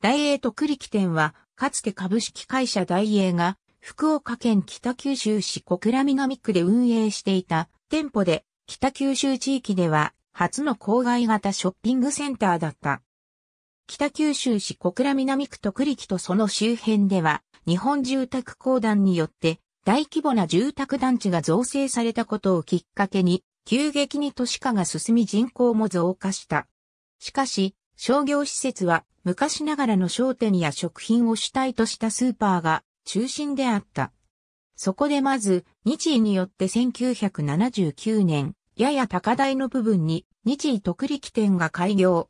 大英特力店は、かつて株式会社大英が、福岡県北九州市小倉南区で運営していた店舗で、北九州地域では、初の郊外型ショッピングセンターだった。北九州市小倉南区特力とその周辺では、日本住宅公団によって、大規模な住宅団地が造成されたことをきっかけに、急激に都市化が進み人口も増加した。しかし、商業施設は昔ながらの商店や食品を主体としたスーパーが中心であった。そこでまず、日医によって1979年、やや高台の部分に日医特力店が開業。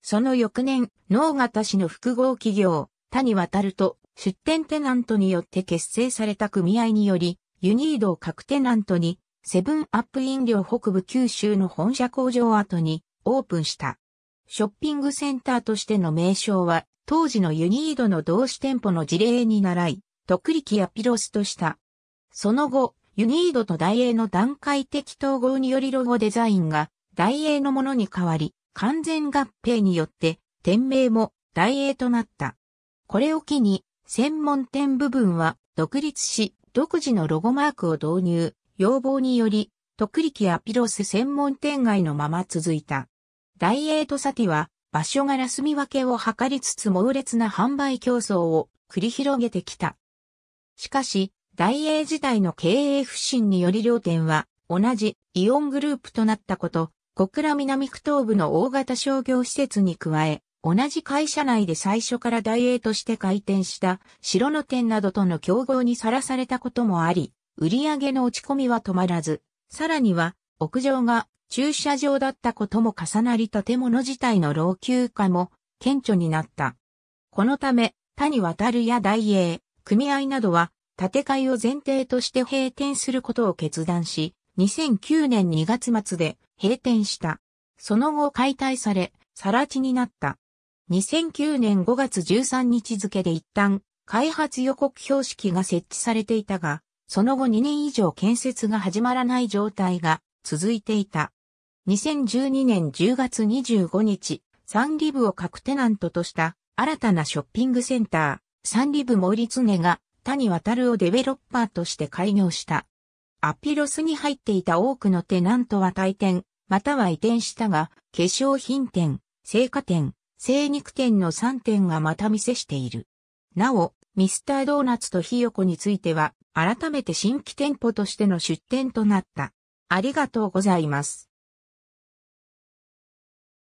その翌年、農型市の複合企業、谷渡ると出店テナントによって結成された組合により、ユニードを各テナントに、セブンアップ飲料北部九州の本社工場跡にオープンした。ショッピングセンターとしての名称は、当時のユニードの同志店舗の事例に倣い、特力やピロスとした。その後、ユニードと大英の段階的統合によりロゴデザインが大英のものに変わり、完全合併によって店名も大英となった。これを機に、専門店部分は独立し、独自のロゴマークを導入、要望により、特力やピロス専門店街のまま続いた。大英とサティは場所柄住み分けを図りつつ猛烈な販売競争を繰り広げてきた。しかし、大英自体の経営不振により両店は同じイオングループとなったこと、小倉南区東部の大型商業施設に加え、同じ会社内で最初から大英として開店した白の店などとの競合にさらされたこともあり、売上の落ち込みは止まらず、さらには屋上が駐車場だったことも重なり建物自体の老朽化も顕著になった。このため、他に渡るや大英、組合などは、建て替えを前提として閉店することを決断し、2009年2月末で閉店した。その後解体され、更地になった。2009年5月13日付で一旦、開発予告標識が設置されていたが、その後2年以上建設が始まらない状態が続いていた。2012年10月25日、サンリブを各テナントとした新たなショッピングセンター、サンリブ森常が谷渡るをデベロッパーとして開業した。アピロスに入っていた多くのテナントは退店、または移転したが、化粧品店、生花店、生肉店の3店がまた見せしている。なお、ミスタードーナツとヒヨコについては、改めて新規店舗としての出店となった。ありがとうございます。